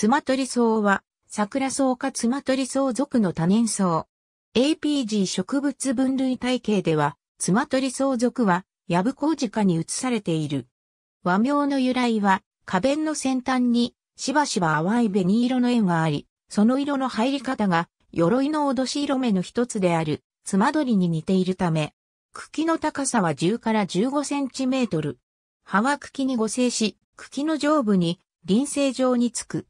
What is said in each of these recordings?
ツマトリソウは、桜草かツマトリソウ属の多年草。APG 植物分類体系では、ツマトリソウ属は、ヤブコウジカに移されている。和名の由来は、花弁の先端に、しばしば淡い紅色の円があり、その色の入り方が、鎧の脅し色目の一つである、つまどりに似ているため、茎の高さは10から15センチメートル。葉は茎に互生し、茎の上部に、輪生状につく。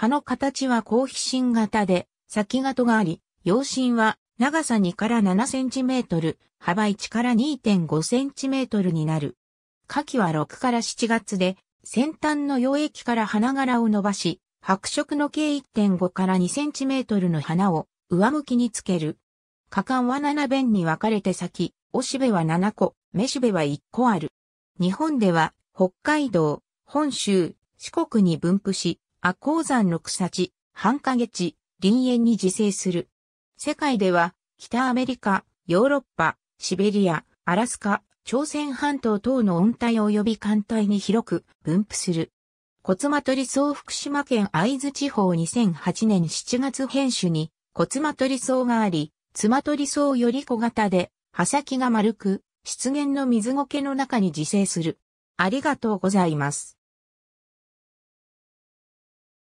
葉の形は後皮芯型で、先ががあり、葉芯は長さ2から7センチメートル、幅1から2.5センチメートルになる。花期は6から7月で、先端の溶液から花柄を伸ばし、白色の径1.5から2センチメートルの花を上向きにつける。花冠は7弁に分かれて咲き、おしべは7個、めしべは1個ある。日本では北海道、本州、四国に分布し、阿鉱山の草地、半影地、林園に自生する。世界では、北アメリカ、ヨーロッパ、シベリア、アラスカ、朝鮮半島等の温帯及び寒帯に広く分布する。コツマトリソウ福島県会津地方2008年7月編種にコツマトリソウがあり、ツマトリソウより小型で、葉先が丸く、湿原の水苔の中に自生する。ありがとうございます。